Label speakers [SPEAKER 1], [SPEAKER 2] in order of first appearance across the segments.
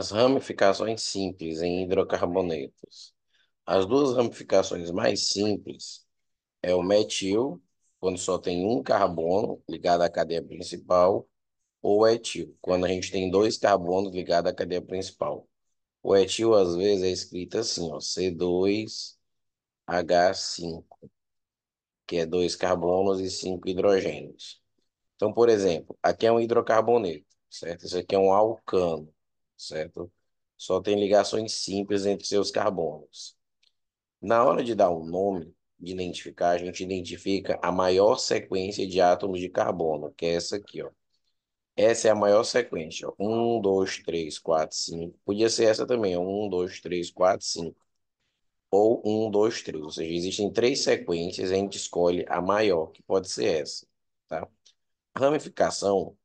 [SPEAKER 1] as ramificações simples em hidrocarbonetos. As duas ramificações mais simples é o metil, quando só tem um carbono ligado à cadeia principal, ou etil, quando a gente tem dois carbonos ligados à cadeia principal. O etil, às vezes, é escrito assim, ó, C2H5, que é dois carbonos e cinco hidrogênios. Então, por exemplo, aqui é um hidrocarboneto, certo? Isso aqui é um alcano certo? Só tem ligações simples entre seus carbonos. Na hora de dar um nome, de identificar, a gente identifica a maior sequência de átomos de carbono, que é essa aqui, ó. Essa é a maior sequência, ó. 1, 2, 3, 4, 5. Podia ser essa também, ó. 1, 2, 3, 4, 5. Ou 1, 2, 3. Ou seja, existem três sequências, a gente escolhe a maior, que pode ser essa, tá? A ramificação,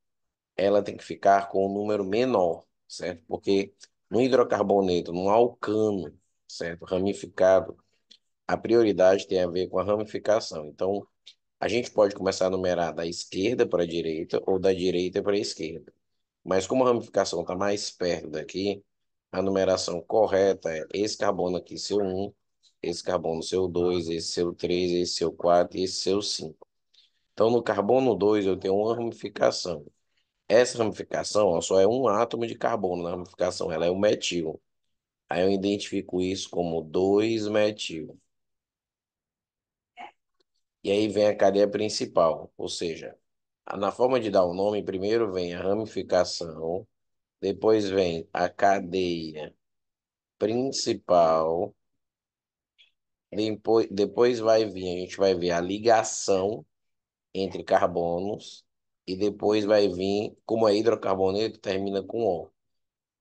[SPEAKER 1] ela tem que ficar com um número menor, certo? Porque no hidrocarboneto, no alcano, certo? Ramificado, a prioridade tem a ver com a ramificação. Então, a gente pode começar a numerar da esquerda para a direita ou da direita para a esquerda. Mas como a ramificação está mais perto daqui, a numeração correta é esse carbono aqui, seu 1, esse carbono seu 2, esse seu 3, esse seu 4 e esse seu 5. Então, no carbono 2, eu tenho uma ramificação. Essa ramificação ó, só é um átomo de carbono na ramificação, ela é o metil. Aí eu identifico isso como 2-metil. E aí vem a cadeia principal, ou seja, na forma de dar o nome, primeiro vem a ramificação, depois vem a cadeia principal, depois, depois vai vir, a gente vai ver a ligação entre carbonos, e depois vai vir, como é hidrocarboneto, termina com O,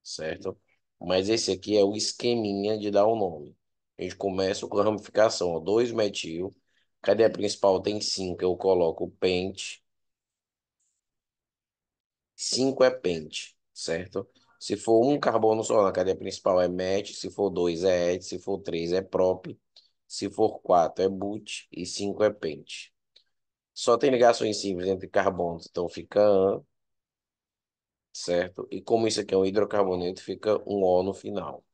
[SPEAKER 1] certo? Mas esse aqui é o esqueminha de dar o um nome. A gente começa com a ramificação, ó, dois metil cadeia principal tem cinco eu coloco pente. cinco é pente, certo? Se for um carbono só na cadeia principal é met, se for dois é et, se for três é prop, se for quatro é but e cinco é pente. Só tem ligações simples entre carbonos, então fica AN, certo? E como isso aqui é um hidrocarboneto, fica um O no final.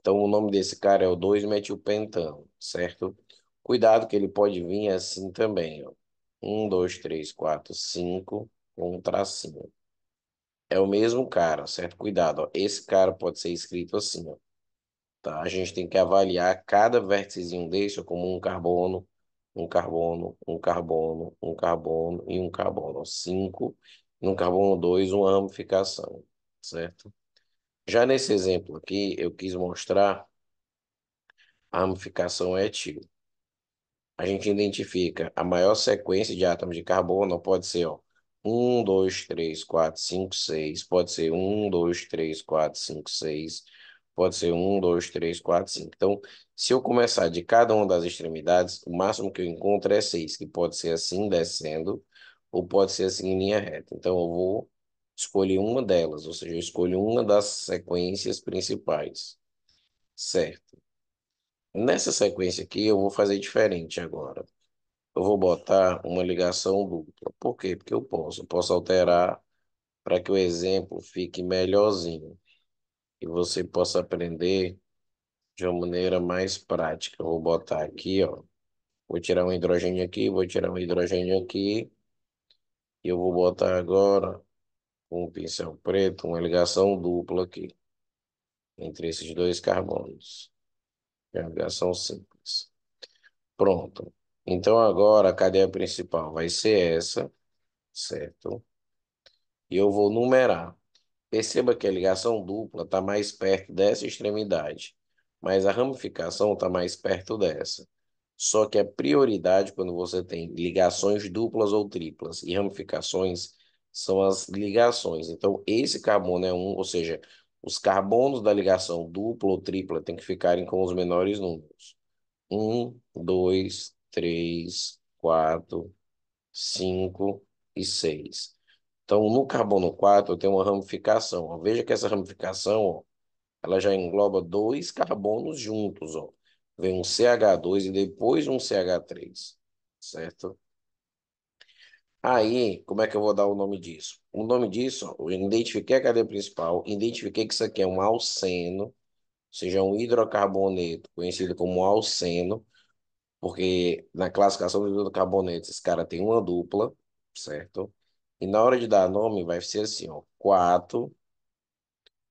[SPEAKER 1] Então o nome desse cara é o 2-metilpentano, certo? Cuidado que ele pode vir assim também, ó. 1, 2, 3, 4, 5, com um tracinho. É o mesmo cara, certo? Cuidado, ó. Esse cara pode ser escrito assim, ó. Tá? A gente tem que avaliar cada vértice desse como um carbono, um carbono, um carbono, um carbono e um carbono. 5, no carbono 2, uma ramificação, certo? Já nesse exemplo aqui, eu quis mostrar a ramificação etil. A gente identifica a maior sequência de átomos de carbono, pode ser ó, 1, 2, 3, 4, 5, 6, pode ser 1, 2, 3, 4, 5, 6, Pode ser um, dois, três, quatro, cinco. Então, se eu começar de cada uma das extremidades, o máximo que eu encontro é seis, que pode ser assim, descendo, ou pode ser assim, em linha reta. Então, eu vou escolher uma delas, ou seja, eu escolho uma das sequências principais. Certo. Nessa sequência aqui, eu vou fazer diferente agora. Eu vou botar uma ligação dupla. Por quê? Porque eu posso. Eu posso alterar para que o exemplo fique melhorzinho que você possa aprender de uma maneira mais prática. Eu vou botar aqui, ó. Vou tirar um hidrogênio aqui, vou tirar um hidrogênio aqui. E eu vou botar agora um pincel preto, uma ligação dupla aqui. Entre esses dois carbonos. É uma ligação simples. Pronto. Então agora a cadeia principal vai ser essa, certo? E eu vou numerar. Perceba que a ligação dupla está mais perto dessa extremidade, mas a ramificação está mais perto dessa. Só que a é prioridade quando você tem ligações duplas ou triplas e ramificações são as ligações. Então, esse carbono é um, ou seja, os carbonos da ligação dupla ou tripla têm que ficarem com os menores números. 1, 2, 3, 4, 5 e 6. Então, no carbono 4, tem uma ramificação. Ó. Veja que essa ramificação ó, ela já engloba dois carbonos juntos. Ó. Vem um CH2 e depois um CH3, certo? Aí, como é que eu vou dar o nome disso? O nome disso, ó, eu identifiquei a cadeia principal, identifiquei que isso aqui é um alceno, ou seja, é um hidrocarboneto, conhecido como alceno, porque na classificação de hidrocarbonetos, esse cara tem uma dupla, certo? E na hora de dar nome, vai ser assim, ó, 4.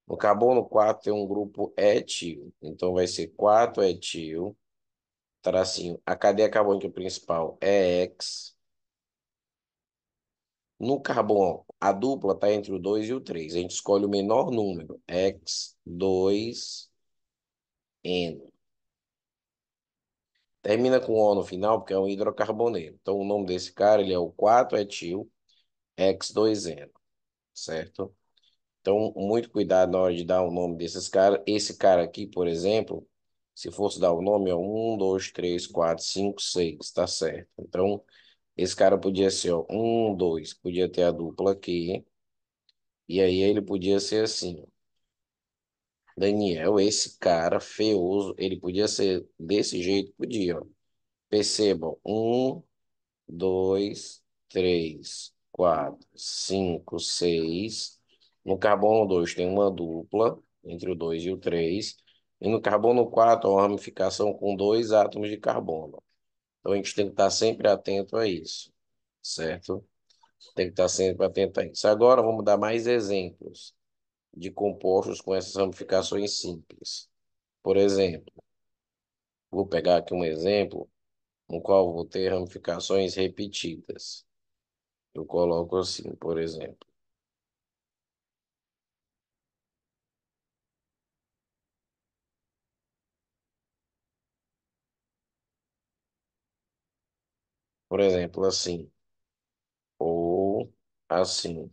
[SPEAKER 1] No carbono 4 tem um grupo etil, então vai ser 4-etil, tracinho, a cadeia carbônica principal é X. No carbono, a dupla está entre o 2 e o 3, a gente escolhe o menor número, X, 2, N. Termina com O no final, porque é um hidrocarboneiro. Então, o nome desse cara ele é o 4-etil X2N, certo? Então, muito cuidado na hora de dar o nome desses caras. Esse cara aqui, por exemplo, se fosse dar o nome, é 1, 2, 3, 4, 5, 6, tá certo? Então, esse cara podia ser, ó, 1, 2, podia ter a dupla aqui. E aí ele podia ser assim, ó. Daniel, esse cara feioso, ele podia ser desse jeito, podia, ó. Percebam, um, dois, três, 4, 5, 6. No carbono 2 tem uma dupla entre o 2 e o 3. E no carbono 4, uma ramificação com dois átomos de carbono. Então a gente tem que estar sempre atento a isso, certo? Tem que estar sempre atento a isso. Agora vamos dar mais exemplos de compostos com essas ramificações simples. Por exemplo, vou pegar aqui um exemplo no qual vou ter ramificações repetidas. Eu coloco assim, por exemplo. Por exemplo, assim. Ou assim.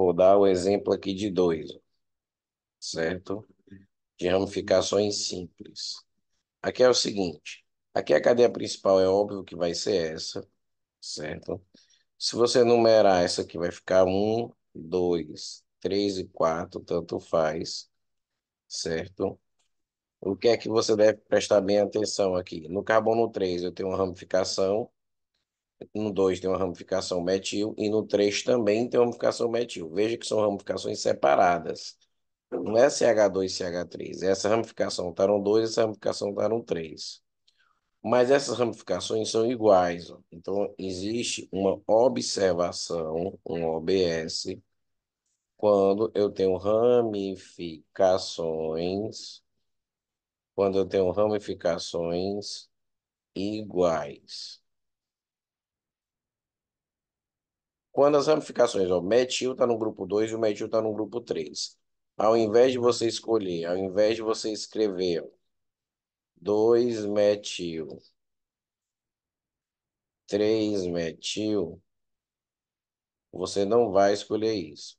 [SPEAKER 1] Vou dar o exemplo aqui de dois, certo? De ramificações simples. Aqui é o seguinte, aqui a cadeia principal é óbvio que vai ser essa, certo? Se você numerar essa aqui, vai ficar 1, 2, 3 e 4, tanto faz, certo? O que é que você deve prestar bem atenção aqui? No carbono 3, eu tenho uma ramificação, no 2 tem uma ramificação metil e no 3 também tem uma ramificação metil. Veja que são ramificações separadas. Não é CH2 e CH3. Essa ramificação está no 2 essa ramificação está no 3. Mas essas ramificações são iguais. Então, existe uma observação, um OBS, quando eu tenho ramificações, quando eu tenho ramificações iguais. Quando as ramificações, o metil está no grupo 2 e o metil está no grupo 3. Ao invés de você escolher, ao invés de você escrever 2-metil, 3-metil, você não vai escolher isso.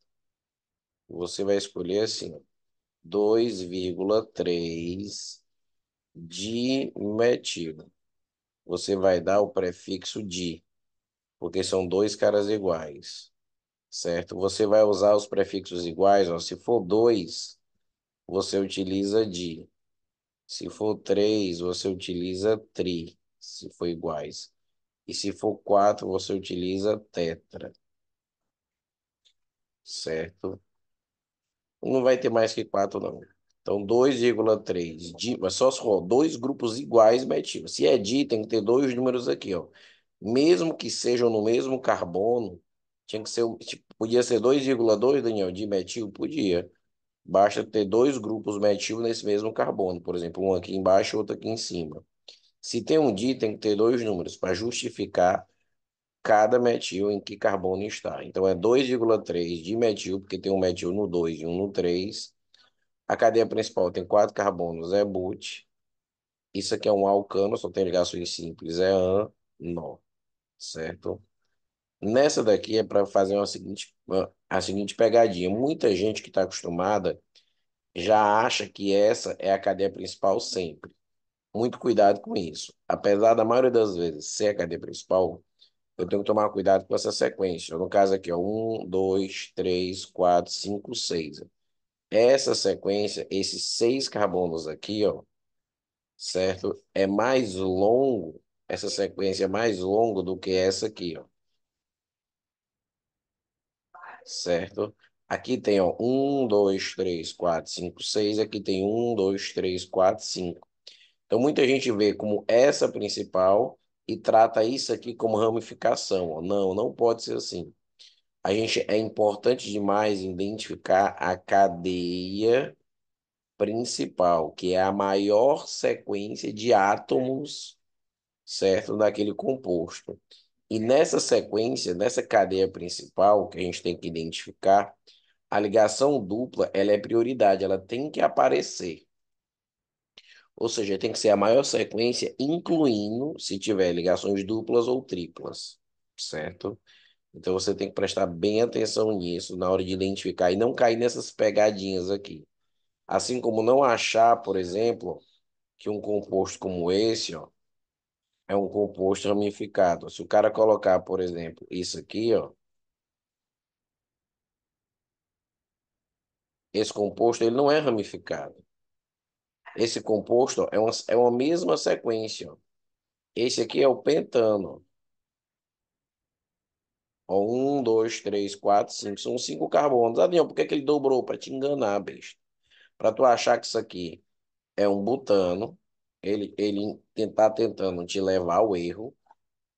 [SPEAKER 1] Você vai escolher assim, 2,3 de metil. Você vai dar o prefixo de porque são dois caras iguais, certo? Você vai usar os prefixos iguais, ó, se for dois, você utiliza de. Se for três, você utiliza tri, se for iguais. E se for quatro, você utiliza tetra. Certo? Não vai ter mais que quatro, não. Então, 2,3. Di... Mas só se for dois grupos iguais metidos. Se é di, tem que ter dois números aqui, ó mesmo que sejam no mesmo carbono, tinha que ser, tipo, podia ser 2,2, Daniel, de metil? Podia. Basta ter dois grupos metil nesse mesmo carbono, por exemplo, um aqui embaixo e outro aqui em cima. Se tem um di, tem que ter dois números para justificar cada metil em que carbono está. Então, é 2,3 de metil, porque tem um metil no 2 e um no 3. A cadeia principal tem quatro carbonos, é but. Isso aqui é um alcano, só tem ligações simples, é an, nó certo? Nessa daqui é para fazer uma seguinte, a seguinte pegadinha. Muita gente que está acostumada já acha que essa é a cadeia principal sempre. Muito cuidado com isso. Apesar da maioria das vezes ser a cadeia principal, eu tenho que tomar cuidado com essa sequência. No caso aqui, ó, 1, 2, 3, 4, 5, 6. Essa sequência, esses seis carbonos aqui, ó, certo? É mais longo essa sequência mais longa do que essa aqui, ó. Certo? Aqui tem, ó, 1, 2, 3, 4, 5, 6. Aqui tem 1, 2, 3, 4, 5. Então, muita gente vê como essa principal e trata isso aqui como ramificação. Ó. Não, não pode ser assim. A gente é importante demais identificar a cadeia principal, que é a maior sequência de átomos certo? Daquele composto. E nessa sequência, nessa cadeia principal que a gente tem que identificar, a ligação dupla, ela é prioridade, ela tem que aparecer. Ou seja, tem que ser a maior sequência, incluindo se tiver ligações duplas ou triplas, certo? Então você tem que prestar bem atenção nisso na hora de identificar e não cair nessas pegadinhas aqui. Assim como não achar, por exemplo, que um composto como esse, ó, é um composto ramificado. Se o cara colocar, por exemplo, isso aqui, ó, esse composto ele não é ramificado. Esse composto é uma, é uma mesma sequência. Ó. Esse aqui é o pentano. Ó, um, dois, três, quatro, cinco. São cinco carbonos. Adivinha, por que, que ele dobrou? Para te enganar, besta. Para tu achar que isso aqui é um butano. Ele, ele tentar tá tentando te levar ao erro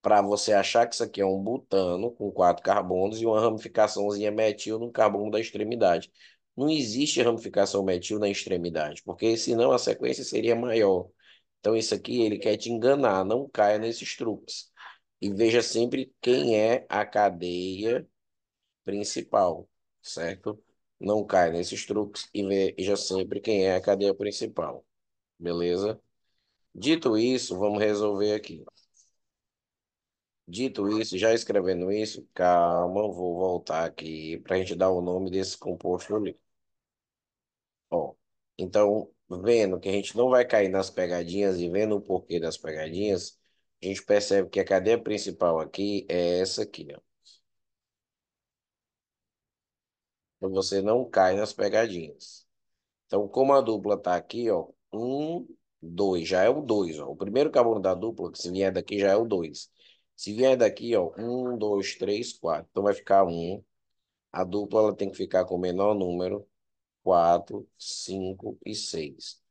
[SPEAKER 1] para você achar que isso aqui é um butano com quatro carbonos e uma ramificaçãozinha metil no carbono da extremidade. Não existe ramificação metil na extremidade, porque senão a sequência seria maior. Então isso aqui ele quer te enganar, não caia nesses truques. E veja sempre quem é a cadeia principal, certo? Não caia nesses truques e veja sempre quem é a cadeia principal. Beleza? Dito isso, vamos resolver aqui. Dito isso, já escrevendo isso, calma, vou voltar aqui para a gente dar o nome desse composto ali. Ó, então, vendo que a gente não vai cair nas pegadinhas e vendo o porquê das pegadinhas, a gente percebe que a cadeia principal aqui é essa aqui, ó. Então, você não cai nas pegadinhas. Então, como a dupla está aqui, ó, um, dois já é o 2. O primeiro carbono da dupla, que se vier daqui, já é o 2. Se vier daqui, ó, 1, 2, 3, 4. Então vai ficar 1. Um. A dupla ela tem que ficar com o menor número, 4, 5 e 6.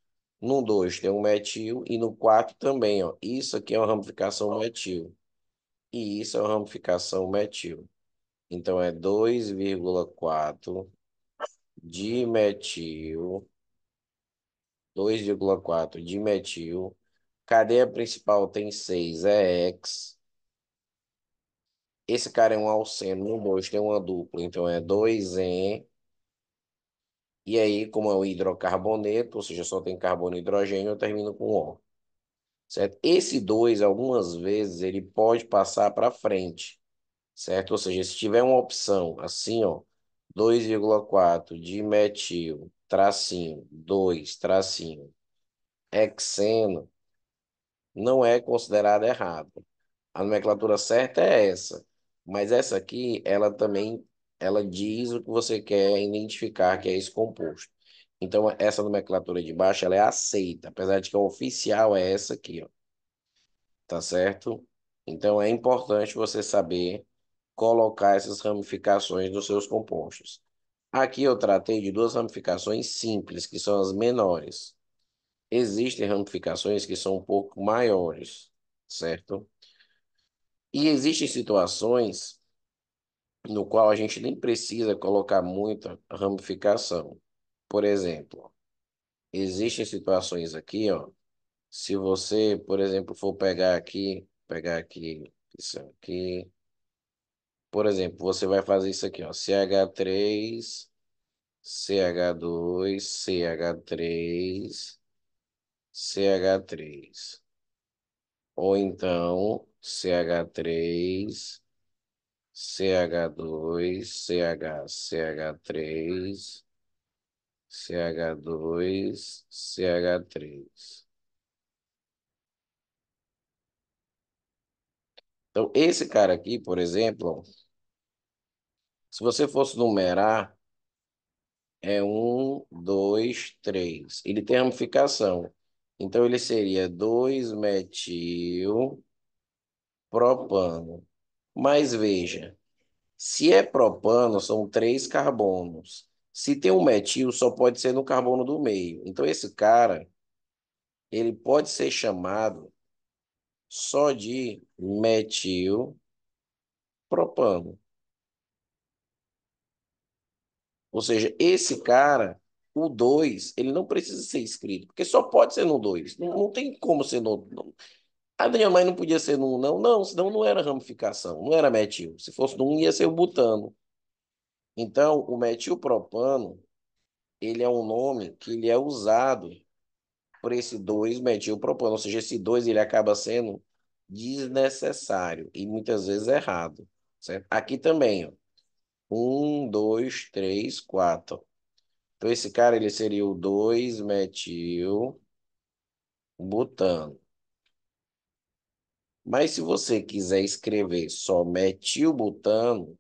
[SPEAKER 1] No 2 tem um metil e no 4 também. Ó. Isso aqui é uma ramificação metil. E isso é uma ramificação metil. Então é 2,4 de metil 2,4 dimetil. Cadeia principal tem 6, é hex. Esse cara é um alceno um 2, tem é uma dupla, então é 2N. E aí, como é um hidrocarboneto, ou seja, só tem carbono e hidrogênio, eu termino com O. Certo? Esse 2, algumas vezes, ele pode passar para frente, certo? Ou seja, se tiver uma opção assim, ó, 2,4 dimetil tracinho, 2, tracinho, hexeno, não é considerado errado. A nomenclatura certa é essa, mas essa aqui, ela também ela diz o que você quer identificar que é esse composto. Então, essa nomenclatura de baixo, ela é aceita, apesar de que a oficial é essa aqui, ó. Tá certo? Então, é importante você saber colocar essas ramificações dos seus compostos. Aqui eu tratei de duas ramificações simples, que são as menores. Existem ramificações que são um pouco maiores, certo? E existem situações no qual a gente nem precisa colocar muita ramificação. Por exemplo, existem situações aqui, ó, se você, por exemplo, for pegar aqui, pegar aqui, isso aqui, por exemplo, você vai fazer isso aqui, ó, CH3, CH2, CH3, CH3. Ou então, CH3, CH2, CH, CH3, CH2, CH3. Então, esse cara aqui, por exemplo, se você fosse numerar, é um, dois, três. Ele tem ramificação. Então, ele seria 2-metil propano. Mas veja, se é propano, são três carbonos. Se tem um metil, só pode ser no carbono do meio. Então, esse cara, ele pode ser chamado só de metil propano. Ou seja, esse cara, o 2, ele não precisa ser escrito porque só pode ser no 2. Não, não, tem como ser no. Não. A minha mãe não podia ser no 1, não. Não, senão não era ramificação, não era metil. Se fosse no 1, ia ser o butano. Então, o metilpropano, ele é um nome que ele é usado por esse 2 metilpropano. Ou seja, esse 2 ele acaba sendo desnecessário e muitas vezes errado. Certo? Aqui também, ó. Um, dois, três, quatro. Então, esse cara ele seria o 2-metil butano. Mas se você quiser escrever só butano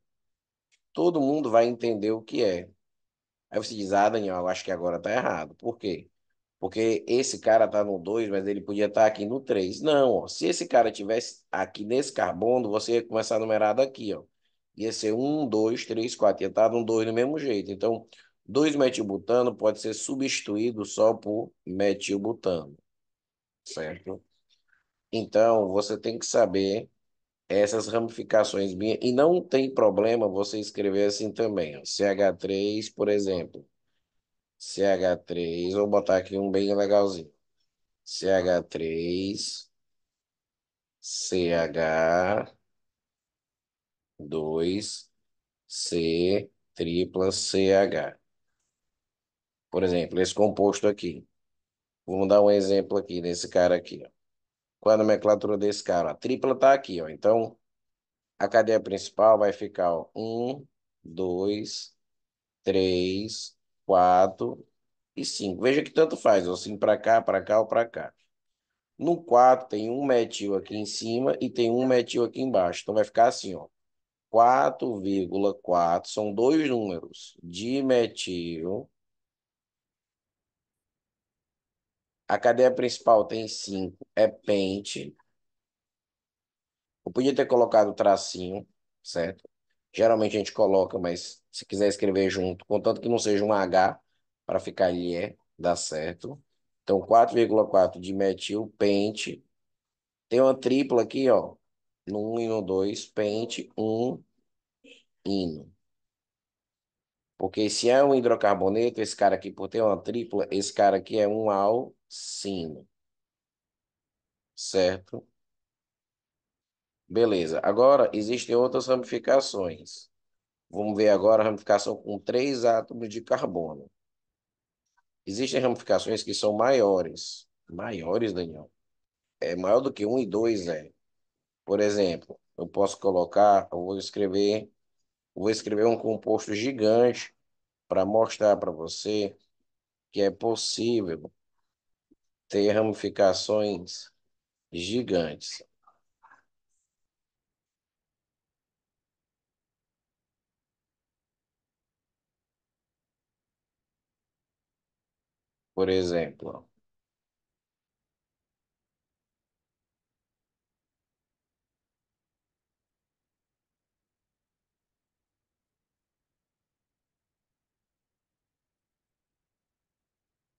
[SPEAKER 1] todo mundo vai entender o que é. Aí você diz, ah, Daniel, eu acho que agora está errado. Por quê? Porque esse cara está no 2, mas ele podia estar tá aqui no 3. Não, ó, se esse cara tivesse aqui nesse carbono, você ia começar a numerar daqui, ó ia ser 1, 2, 3, 4, Ia estar no 2 do mesmo jeito. Então, 2-metilbutano pode ser substituído só por metilbutano, certo? Então, você tem que saber essas ramificações minhas. E não tem problema você escrever assim também. Ó. CH3, por exemplo. CH3, vou botar aqui um bem legalzinho. CH3, CH, 2 C tripla CH. Por exemplo, esse composto aqui. Vamos dar um exemplo aqui desse cara aqui. Ó. Qual a nomenclatura desse cara? A tripla está aqui. Ó. Então, a cadeia principal vai ficar 1, 2, 3, 4 e 5. Veja que tanto faz. Ó. Assim para cá, para cá ou para cá. No 4 tem um metil aqui em cima e tem um metil aqui embaixo. Então, vai ficar assim, ó. 4,4 são dois números, dimetil. A cadeia principal tem 5, é pente. Eu podia ter colocado tracinho, certo? Geralmente a gente coloca, mas se quiser escrever junto, contanto que não seja um H, para ficar é dá certo. Então, 4,4 de metil, pente. Tem uma tripla aqui, ó, no hino 2, pente, um hino. Porque se é um hidrocarboneto, esse cara aqui, por ter uma tripla, esse cara aqui é um alcino. Certo? Beleza. Agora, existem outras ramificações. Vamos ver agora a ramificação com três átomos de carbono. Existem ramificações que são maiores. Maiores, Daniel? É maior do que um e dois, é. Por exemplo, eu posso colocar, eu vou escrever, eu vou escrever um composto gigante para mostrar para você que é possível ter ramificações gigantes. Por exemplo,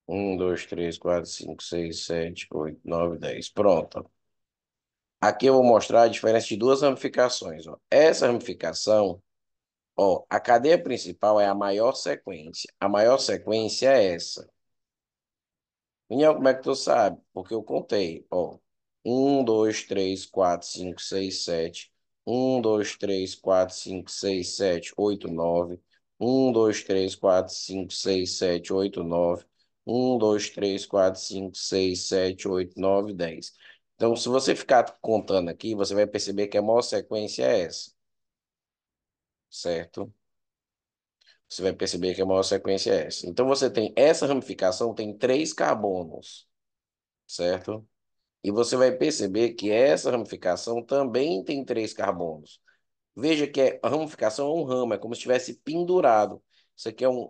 [SPEAKER 1] 1, 2, 3, 4, 5, 6, 7, 8, 9, 10. Pronto. Aqui eu vou mostrar a diferença de duas ramificações. Ó. Essa ramificação, ó, a cadeia principal é a maior sequência. A maior sequência é essa. Minhão, como é que tu sabe? Porque eu contei. Ó, 1, 2, 3, 4, 5, 6, 7. 1, 2, 3, 4, 5, 6, 7, 8, 9. 1, 2, 3, 4, 5, 6, 7, 8, 9. 1, 2, 3, 4, 5, 6, 7, 8, 9, 10. Então, se você ficar contando aqui, você vai perceber que a maior sequência é essa. Certo? Você vai perceber que a maior sequência é essa. Então, você tem essa ramificação, tem três carbonos. Certo? E você vai perceber que essa ramificação também tem três carbonos. Veja que é, a ramificação é um ramo, é como se estivesse pendurado. Isso aqui é um,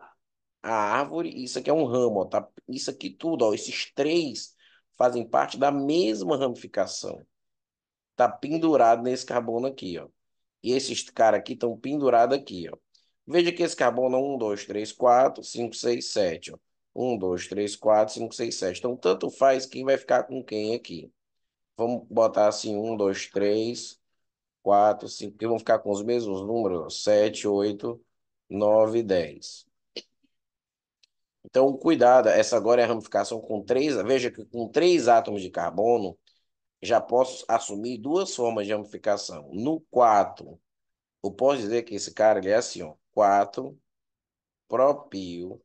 [SPEAKER 1] a árvore, isso aqui é um ramo, ó, tá? Isso aqui tudo, ó, esses três fazem parte da mesma ramificação. Está pendurado nesse carbono aqui, ó. E esses caras aqui estão pendurados aqui, ó. Veja que esse carbono é 1, 2, 3, 4, 5, 6, 7, ó. 1, 2, 3, 4, 5, 6, 7. Então, tanto faz quem vai ficar com quem aqui. Vamos botar assim, 1, 2, 3, 4, 5, que vão ficar com os mesmos números, 7, 8, 9, 10. Então, cuidado, essa agora é a ramificação com três, veja que com três átomos de carbono, já posso assumir duas formas de ramificação. No 4, eu posso dizer que esse cara ele é assim, ó, 4 propil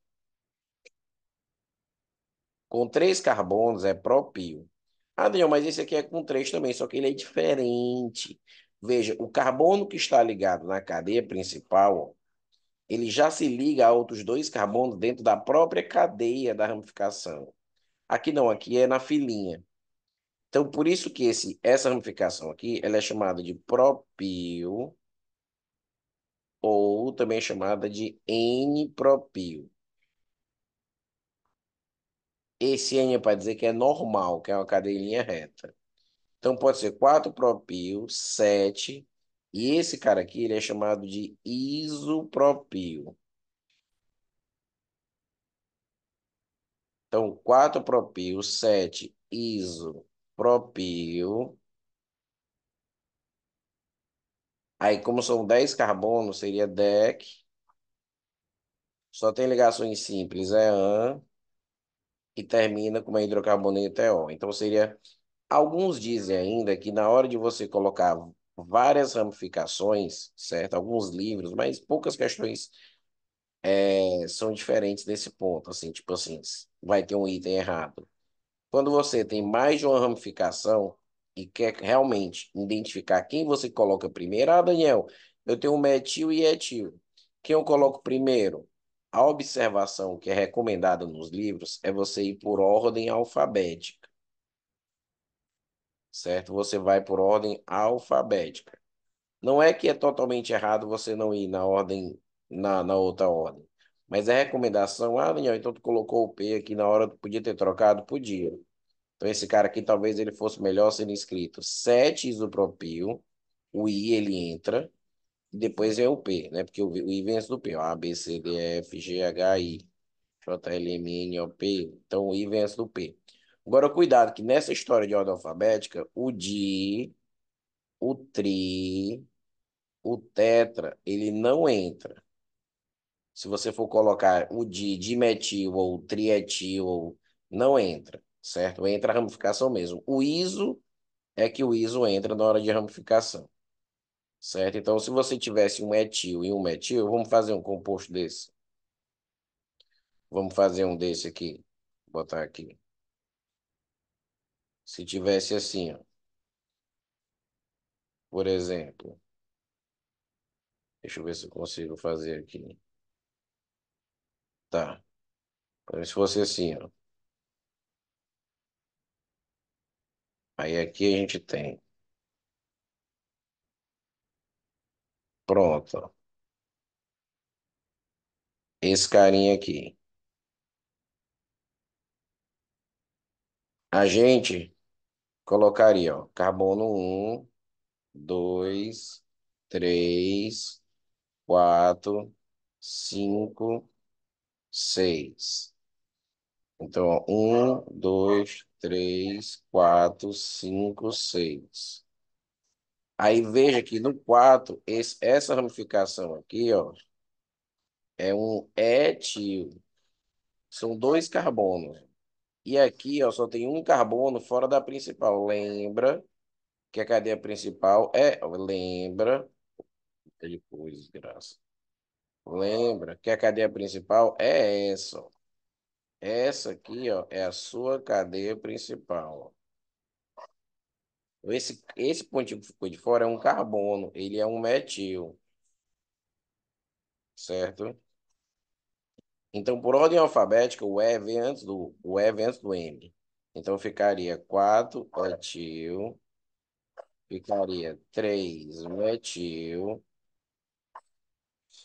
[SPEAKER 1] com três carbonos é propil. Ah, Daniel, mas esse aqui é com três também, só que ele é diferente. Veja, o carbono que está ligado na cadeia principal, ó, ele já se liga a outros dois carbonos dentro da própria cadeia da ramificação. Aqui não, aqui é na filinha. Então, por isso que esse, essa ramificação aqui ela é chamada de propil, ou também é chamada de N-propil. Esse N é para dizer que é normal, que é uma cadeia em linha reta. Então, pode ser 4 propil, 7 e esse cara aqui, ele é chamado de isopropil. Então, 4 propil, 7 isopropil. Aí, como são 10 carbonos, seria DEC. Só tem ligações simples, é AN. E termina com uma hidrocarboneto EO. É então, seria... Alguns dizem ainda que na hora de você colocar várias ramificações, certo? Alguns livros, mas poucas questões é, são diferentes nesse ponto, assim, tipo assim, vai ter um item errado. Quando você tem mais de uma ramificação e quer realmente identificar quem você coloca primeiro, ah, Daniel, eu tenho um metil e etil. Eh quem eu coloco primeiro? A observação que é recomendada nos livros é você ir por ordem alfabética certo? Você vai por ordem alfabética. Não é que é totalmente errado você não ir na ordem, na, na outra ordem. Mas a é recomendação, ah, Daniel, então tu colocou o P aqui na hora, tu podia ter trocado? Podia. Então esse cara aqui talvez ele fosse melhor sendo escrito 7 isopropil, o I ele entra, e depois é o P, né? Porque o, o I antes do P, ó, A, B, C, D, E, F, G, H, I, J, L, M, N, O, P. Então o I antes do P. Agora, cuidado, que nessa história de ordem alfabética, o di, o tri, o tetra, ele não entra. Se você for colocar o di, dimetil ou trietil, não entra, certo? Entra a ramificação mesmo. O iso é que o iso entra na hora de ramificação, certo? Então, se você tivesse um etil e um metil, vamos fazer um composto desse. Vamos fazer um desse aqui. Vou botar aqui. Se tivesse assim, ó, por exemplo, deixa eu ver se eu consigo fazer aqui. Tá. Então, se fosse assim, ó. Aí aqui a gente tem. Pronto. Esse carinha aqui. A gente colocaria, ó, carbono 1, 2, 3, 4, 5, 6. Então, 1, 2, 3, 4, 5, 6. Aí veja que no 4, esse, essa ramificação aqui, ó, é um etil. São dois carbonos. E aqui, ó, só tem um carbono fora da principal. Lembra que a cadeia principal é... Lembra... Depois, graça. Lembra que a cadeia principal é essa, ó. Essa aqui, ó, é a sua cadeia principal. Ó. Esse, esse pontinho que ficou de fora é um carbono, ele é um metil. Certo? Então, por ordem alfabética, o E vem antes do, o e antes do M. Então, ficaria 4 etil, ficaria 3 metil,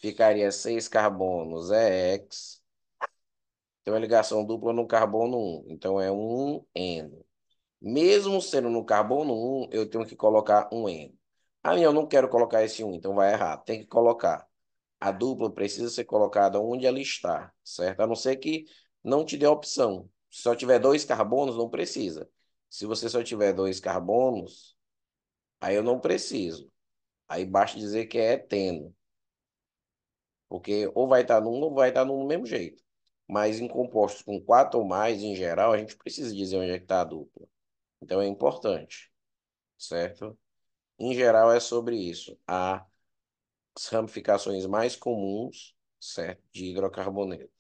[SPEAKER 1] ficaria 6 carbonos EX. Então, é ligação dupla no carbono 1. Então, é 1N. Mesmo sendo no carbono 1, eu tenho que colocar um N. Ah, eu não quero colocar esse 1, então vai errar. Tem que colocar a dupla precisa ser colocada onde ela está, certo? A não ser que não te dê opção. Se só tiver dois carbonos, não precisa. Se você só tiver dois carbonos, aí eu não preciso. Aí basta dizer que é eteno. Porque ou vai estar tá num ou vai estar tá num do mesmo jeito. Mas em compostos com quatro ou mais, em geral, a gente precisa dizer onde é que está a dupla. Então é importante, certo? Em geral é sobre isso. A ramificações mais comuns certo? de hidrocarboneto.